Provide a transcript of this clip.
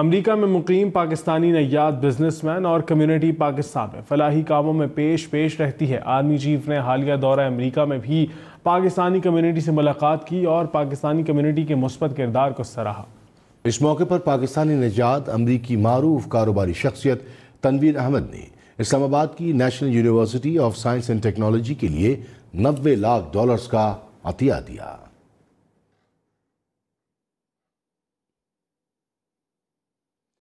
अमरीका में मुकीम पाकिस्तानी नयाद बिजनेसमैन और कम्युनिटी पाकिस्तान में फलाही कामों में पेश पेश रहती है आर्मी चीफ ने हालिया दौरा अमरीका में भी पाकिस्तानी कम्युनिटी से मुलाकात की और पाकिस्तानी कम्युनिटी के मुस्बत किरदार को सराहा इस मौके पर पाकिस्तानी नजात अमरीकी मरूफ कारोबारी शख्सियत तनवीर अहमद ने इस्लामाबाद की National University of Science and Technology के लिए नब्बे लाख डॉलर्स का अतिया दिया